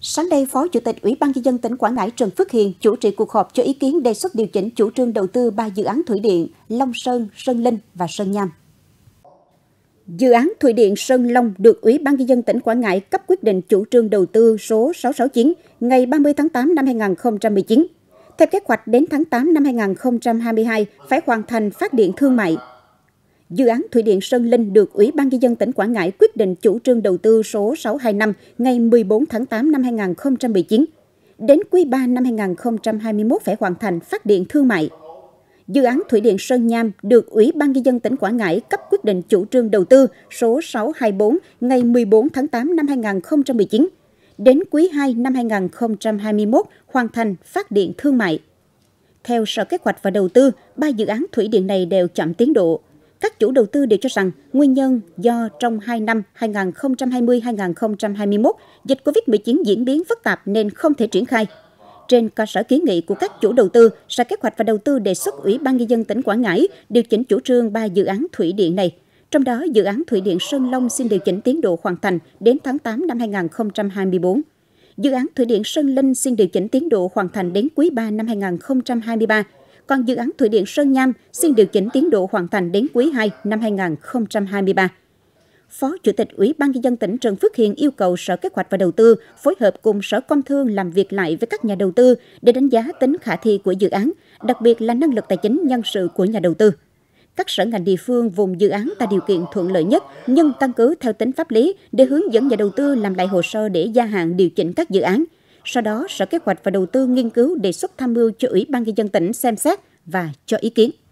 Sáng nay, Phó Chủ tịch Ủy ban nhân dân tỉnh Quảng Ngãi Trần Phước Hiền chủ trì cuộc họp cho ý kiến đề xuất điều chỉnh chủ trương đầu tư ba dự án thủy điện Long Sơn, Sơn Linh và Sơn Nham. Dự án thủy điện Sơn Long được Ủy ban nhân dân tỉnh Quảng Ngãi cấp quyết định chủ trương đầu tư số 669 ngày 30 tháng 8 năm 2019. Theo kế hoạch đến tháng 8 năm 2022 phải hoàn thành phát điện thương mại Dự án Thủy điện Sơn Linh được Ủy ban Nhân dân tỉnh Quảng Ngãi quyết định chủ trương đầu tư số 625 ngày 14 tháng 8 năm 2019. Đến quý 3 năm 2021 phải hoàn thành phát điện thương mại. Dự án Thủy điện Sơn Nham được Ủy ban Nhân dân tỉnh Quảng Ngãi cấp quyết định chủ trương đầu tư số 624 ngày 14 tháng 8 năm 2019. Đến quý 2 năm 2021 hoàn thành phát điện thương mại. Theo Sở Kế hoạch và Đầu tư, ba dự án thủy điện này đều chậm tiến độ các chủ đầu tư đều cho rằng nguyên nhân do trong 2 năm 2020-2021, dịch COVID-19 diễn biến phức tạp nên không thể triển khai. Trên cơ sở kiến nghị của các chủ đầu tư, Sở Kế hoạch và Đầu tư đề xuất Ủy ban Nhân dân tỉnh Quảng Ngãi điều chỉnh chủ trương 3 dự án thủy điện này. Trong đó, dự án Thủy điện Sơn Long xin điều chỉnh tiến độ hoàn thành đến tháng 8 năm 2024 dự án Thủy điện Sơn Linh xin điều chỉnh tiến độ hoàn thành đến quý 3 năm 2023 còn dự án Thủy điện Sơn Nham xin điều chỉnh tiến độ hoàn thành đến quý 2 năm 2023. Phó Chủ tịch Ủy ban nhân dân tỉnh Trần Phước Hiền yêu cầu Sở Kế hoạch và Đầu tư phối hợp cùng Sở Công Thương làm việc lại với các nhà đầu tư để đánh giá tính khả thi của dự án, đặc biệt là năng lực tài chính nhân sự của nhà đầu tư. Các sở ngành địa phương vùng dự án tạo điều kiện thuận lợi nhất nhưng căn cứ theo tính pháp lý để hướng dẫn nhà đầu tư làm lại hồ sơ để gia hạn điều chỉnh các dự án – sau đó, Sở Kế hoạch và Đầu tư nghiên cứu đề xuất tham mưu cho Ủy ban nhân dân tỉnh xem xét và cho ý kiến.